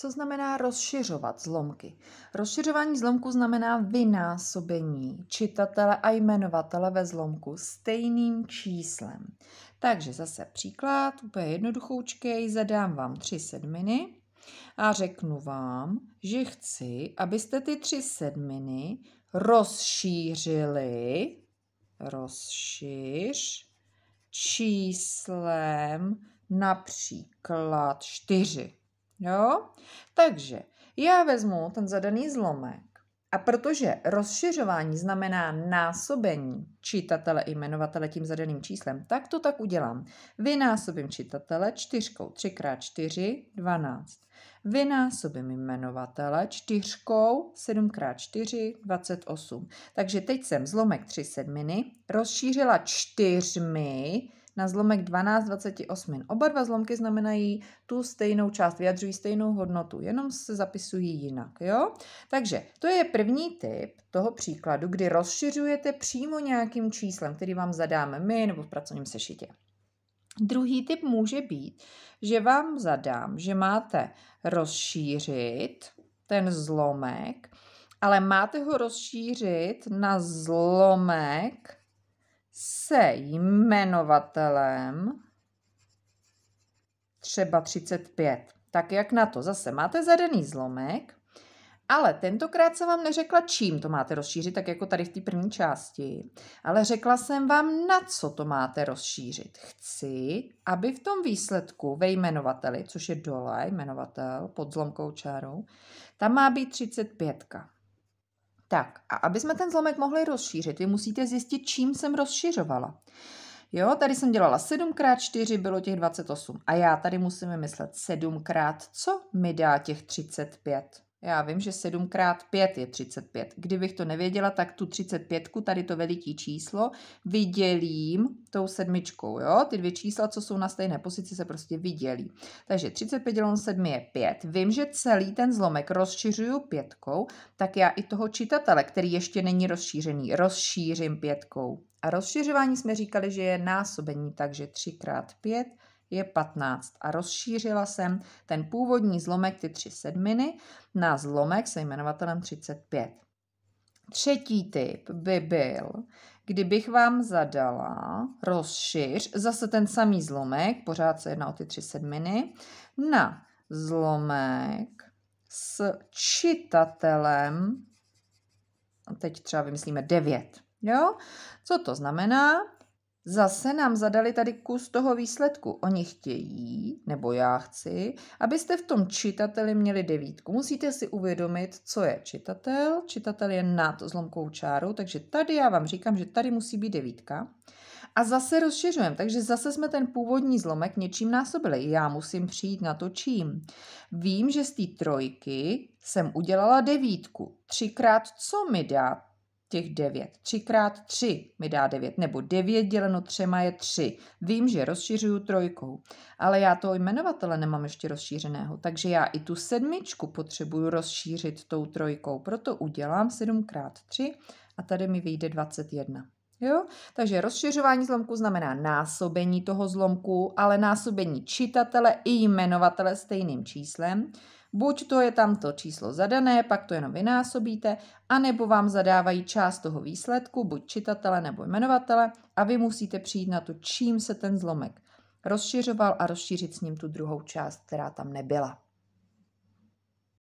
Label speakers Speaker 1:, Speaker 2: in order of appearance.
Speaker 1: Co znamená rozšiřovat zlomky? Rozšiřování zlomku znamená vynásobení čitatele a jmenovatele ve zlomku stejným číslem. Takže zase příklad, úplně jednoduchoučkej, zadám vám tři sedminy a řeknu vám, že chci, abyste ty tři sedminy rozšířili, rozšiř číslem například čtyři. Jo? Takže já vezmu ten zadaný zlomek a protože rozšiřování znamená násobení čítatele i jmenovatele tím zadaným číslem, tak to tak udělám. Vynásobím čítatele čtyřkou 3 x 4, 12. Vynásobím jmenovatele čtyřkou 7 x 4, 28. Takže teď jsem zlomek 3 sedminy rozšířila čtyřmi, na zlomek 12 28. Oba dva zlomky znamenají tu stejnou část, vyjadřují stejnou hodnotu, jenom se zapisují jinak. Jo? Takže to je první typ toho příkladu, kdy rozšiřujete přímo nějakým číslem, který vám zadáme my nebo v pracovním sešitě. Druhý typ může být, že vám zadám, že máte rozšířit ten zlomek, ale máte ho rozšířit na zlomek se jmenovatelem třeba 35. Tak jak na to? Zase máte zadený zlomek, ale tentokrát jsem vám neřekla, čím to máte rozšířit, tak jako tady v té první části, ale řekla jsem vám, na co to máte rozšířit. Chci, aby v tom výsledku ve jmenovateli, což je dole jmenovatel pod zlomkou čárou, tam má být 35. Tak a aby jsme ten zlomek mohli rozšířit, vy musíte zjistit, čím jsem rozšiřovala. Jo, tady jsem dělala 7 x 4, bylo těch 28. A já tady musím vymyslet 7 x co mi dá těch 35. Já vím, že 7 x 5 je 35. Kdybych to nevěděla, tak tu 35, tady to veliký číslo, vydělím tou sedmičkou. Jo? Ty dvě čísla, co jsou na stejné pozici, se prostě vydělí. Takže 35 děleno 7 je 5. Vím, že celý ten zlomek rozšiřuju pětkou, tak já i toho čitatele, který ještě není rozšířený, rozšířím pětkou. A rozšiřování jsme říkali, že je násobení, takže 3 x 5 je 15 a rozšířila jsem ten původní zlomek ty tři sedminy na zlomek se jmenovatelem 35. Třetí typ by byl, kdybych vám zadala rozšiř zase ten samý zlomek, pořád se jedná o ty tři sedminy, na zlomek s čitatelem, teď třeba vymyslíme 9. Jo? Co to znamená? Zase nám zadali tady kus toho výsledku. Oni chtějí, nebo já chci, abyste v tom čitateli měli devítku. Musíte si uvědomit, co je čitatel. Čitatel je nad zlomkou čáru, takže tady já vám říkám, že tady musí být devítka. A zase rozšiřujeme, takže zase jsme ten původní zlomek něčím násobili. Já musím přijít na to čím. Vím, že z té trojky jsem udělala devítku. Třikrát co mi dá těch 9. 3 x 3 mi dá 9, nebo 9 děleno 3 je 3. Vím, že rozšiřuju trojkou, ale já toho jmenovatele nemám ještě rozšířeného, takže já i tu sedmičku potřebuju rozšířit tou trojkou, proto udělám 7 x 3 a tady mi vyjde 21. Jo? Takže rozšiřování zlomku znamená násobení toho zlomku, ale násobení čitatele i jmenovatele stejným číslem. Buď to je tam to číslo zadané, pak to jenom vynásobíte, anebo vám zadávají část toho výsledku, buď čitatele nebo jmenovatele, a vy musíte přijít na to, čím se ten zlomek rozšiřoval a rozšířit s ním tu druhou část, která tam nebyla.